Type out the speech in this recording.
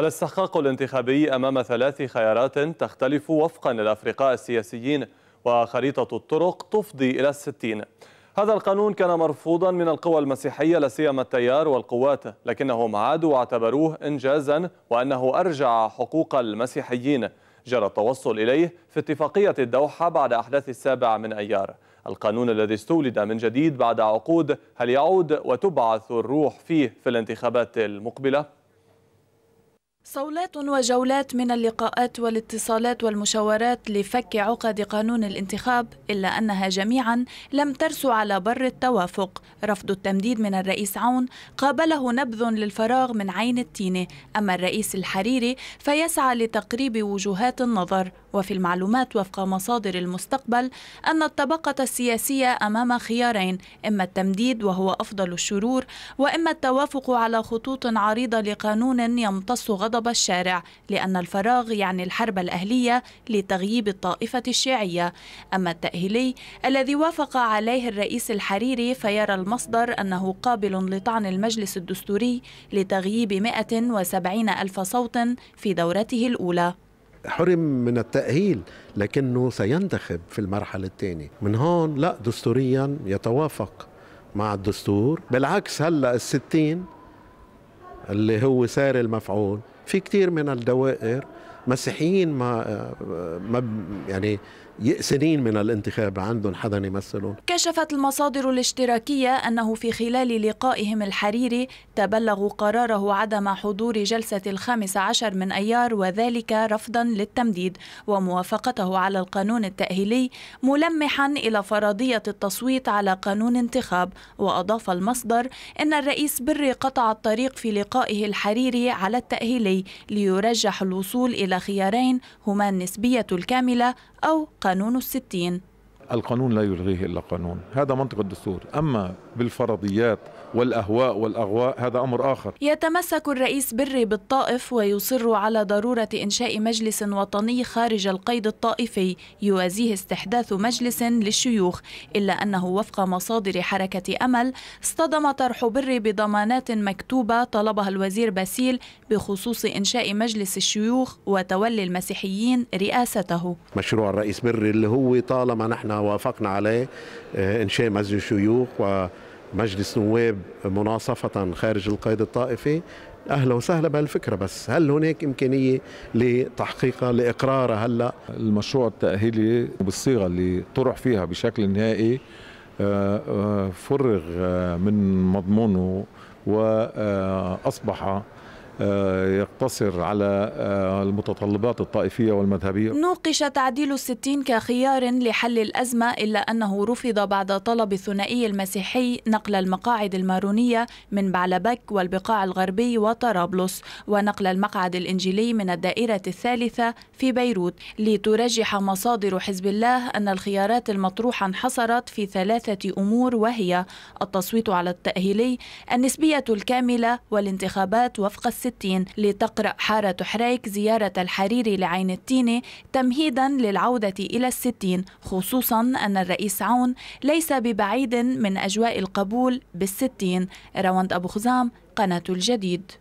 الاستحقاق الانتخابي أمام ثلاث خيارات تختلف وفقا للأفرقاء السياسيين وخريطة الطرق تفضي إلى الستين هذا القانون كان مرفوضا من القوى المسيحية لاسيما التيار والقوات لكنهم عادوا واعتبروه إنجازا وأنه أرجع حقوق المسيحيين جرى التوصل إليه في اتفاقية الدوحة بعد أحداث السابع من أيار القانون الذي استولد من جديد بعد عقود هل يعود وتبعث الروح فيه في الانتخابات المقبلة؟ صولات وجولات من اللقاءات والاتصالات والمشاورات لفك عقد قانون الانتخاب إلا أنها جميعا لم ترسو على بر التوافق رفض التمديد من الرئيس عون قابله نبذ للفراغ من عين التينة أما الرئيس الحريري فيسعى لتقريب وجهات النظر وفي المعلومات وفق مصادر المستقبل أن الطبقة السياسية أمام خيارين إما التمديد وهو أفضل الشرور وإما التوافق على خطوط عريضة لقانون يمتص غضب غضب الشارع لأن الفراغ يعني الحرب الأهلية لتغييب الطائفة الشيعية أما التأهيلي الذي وافق عليه الرئيس الحريري فيرى المصدر أنه قابل لطعن المجلس الدستوري لتغييب 170 ألف صوت في دورته الأولى حرم من التأهيل لكنه سينتخب في المرحلة الثانية من هون لا دستوريا يتوافق مع الدستور بالعكس هلأ الستين اللي هو ساري المفعول في كثير من الدوائر مسيحيين ما ما يعني يأسرين من الانتخاب عندهم حدا يمثلهم كشفت المصادر الاشتراكية أنه في خلال لقائهم الحريري تبلغوا قراره عدم حضور جلسة الخامس عشر من أيار وذلك رفضا للتمديد وموافقته على القانون التأهيلي ملمحا إلى فرضية التصويت على قانون انتخاب وأضاف المصدر أن الرئيس بري قطع الطريق في لقائه الحريري على التأهيلي ليرجح الوصول إلى خيارين هما النسبية الكاملة أو قانون الستين القانون لا يلغيه الا قانون، هذا منطق الدستور، اما بالفرضيات والاهواء والاغواء هذا امر اخر. يتمسك الرئيس بري بالطائف ويصر على ضروره انشاء مجلس وطني خارج القيد الطائفي، يوازيه استحداث مجلس للشيوخ، الا انه وفق مصادر حركه امل اصطدم طرح بري بضمانات مكتوبه طلبها الوزير باسيل بخصوص انشاء مجلس الشيوخ وتولي المسيحيين رئاسته. مشروع الرئيس بري اللي هو طالما نحن وافقنا عليه آه، انشاء مسجد شيوخ ومجلس نواب مناصفه خارج القيد الطائفي اهلا وسهلا بهالفكره بس هل هناك امكانيه لتحقيقها لاقرارها هلا المشروع التاهيلي بالصيغه اللي طرح فيها بشكل نهائي آه، آه، فرغ من مضمونه واصبح آه، يقتصر على آه، المتطلبات الطائفية والمذهبية نوقش تعديل الستين كخيار لحل الأزمة إلا أنه رفض بعد طلب الثنائي المسيحي نقل المقاعد المارونية من بعلبك والبقاع الغربي وطرابلس ونقل المقعد الإنجيلي من الدائرة الثالثة في بيروت لترجح مصادر حزب الله أن الخيارات المطروحة انحصرت في ثلاثة أمور وهي التصويت على التأهيلي النسبية الكاملة والانتخابات وفق السنة 1960 لتقرأ حارة حريك زيارة الحريري لعين التينة تمهيدا للعودة إلى الستين خصوصا أن الرئيس عون ليس ببعيد من أجواء القبول بالستين رواند أبو خزام قناة الجديد